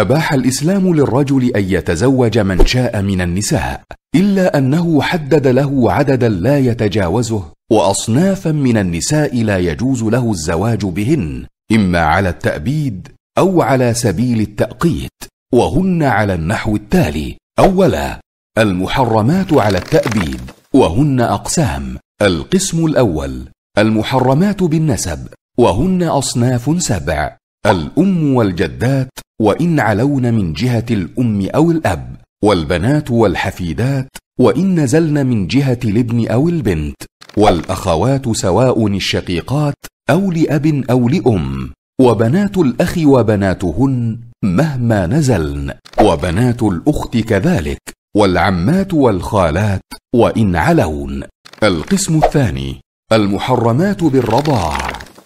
اباح الاسلام للرجل ان يتزوج من شاء من النساء الا انه حدد له عددا لا يتجاوزه واصنافا من النساء لا يجوز له الزواج بهن اما على التابيد او على سبيل التاقيت وهن على النحو التالي اولا المحرمات على التابيد وهن اقسام القسم الاول المحرمات بالنسب وهن اصناف سبع الام والجدات وان علون من جهه الام او الاب والبنات والحفيدات وان نزلن من جهه الابن او البنت والاخوات سواء الشقيقات او لاب او لام وبنات الاخ وبناتهن مهما نزلن وبنات الاخت كذلك والعمات والخالات وان علون القسم الثاني المحرمات بالرضاع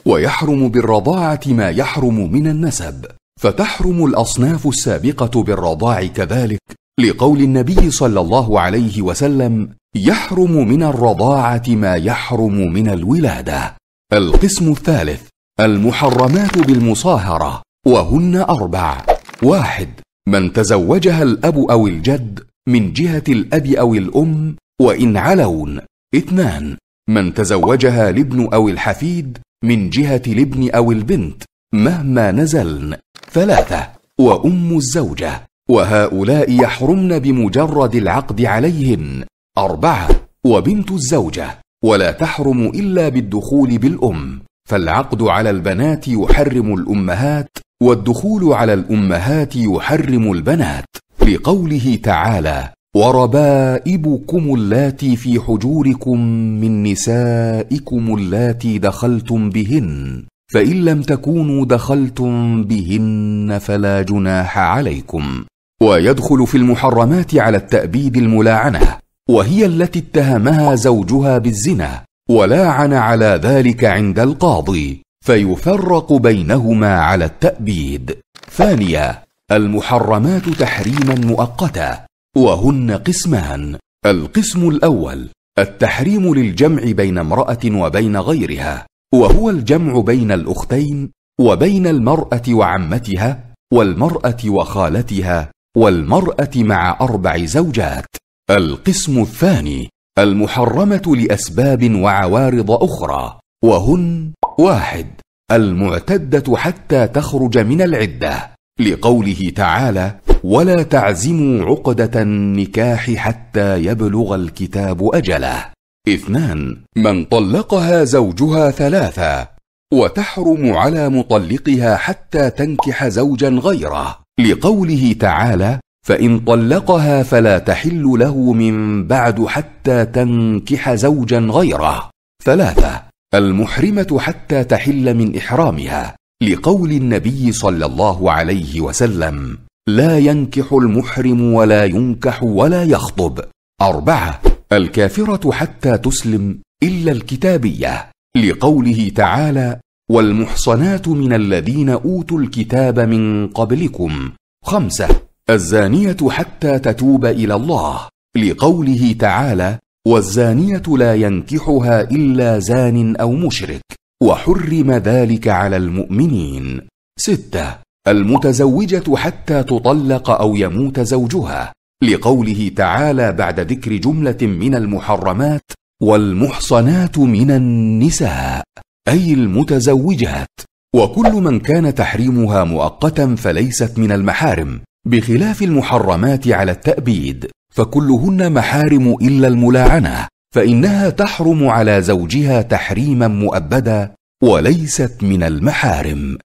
ويحرم بالرضاعه ما يحرم من النسب فتحرم الاصناف السابقه بالرضاع كذلك لقول النبي صلى الله عليه وسلم يحرم من الرضاعه ما يحرم من الولاده القسم الثالث المحرمات بالمصاهره وهن اربع واحد من تزوجها الاب او الجد من جهه الاب او الام وان علون اثنان من تزوجها الابن او الحفيد من جهه الابن او البنت مهما نزلن ثلاثة وأم الزوجة وهؤلاء يحرمن بمجرد العقد عليهن أربعة وبنت الزوجة ولا تحرم إلا بالدخول بالأم فالعقد على البنات يحرم الأمهات والدخول على الأمهات يحرم البنات لقوله تعالى وربائبكم اللاتي في حجوركم من نسائكم اللاتي دخلتم بهن فان لم تكونوا دخلتم بهن فلا جناح عليكم ويدخل في المحرمات على التابيد الملاعنه وهي التي اتهمها زوجها بالزنا ولاعن على ذلك عند القاضي فيفرق بينهما على التابيد ثانيا المحرمات تحريما مؤقتا وهن قسمان القسم الاول التحريم للجمع بين امراه وبين غيرها وهو الجمع بين الاختين وبين المراه وعمتها والمراه وخالتها والمراه مع اربع زوجات القسم الثاني المحرمه لاسباب وعوارض اخرى وهن واحد المعتده حتى تخرج من العده لقوله تعالى ولا تعزموا عقده النكاح حتى يبلغ الكتاب اجله اثنان من طلقها زوجها ثلاثة وتحرم على مطلقها حتى تنكح زوجا غيره لقوله تعالى فان طلقها فلا تحل له من بعد حتى تنكح زوجا غيره ثلاثه المحرمه حتى تحل من احرامها لقول النبي صلى الله عليه وسلم لا ينكح المحرم ولا ينكح ولا يخطب اربعه الكافرة حتى تسلم إلا الكتابية لقوله تعالى والمحصنات من الذين أوتوا الكتاب من قبلكم خمسة الزانية حتى تتوب إلى الله لقوله تعالى والزانية لا ينكحها إلا زان أو مشرك وحرم ذلك على المؤمنين ستة المتزوجة حتى تطلق أو يموت زوجها لقوله تعالى بعد ذكر جمله من المحرمات والمحصنات من النساء اي المتزوجات وكل من كان تحريمها مؤقتا فليست من المحارم بخلاف المحرمات على التابيد فكلهن محارم الا الملاعنه فانها تحرم على زوجها تحريما مؤبدا وليست من المحارم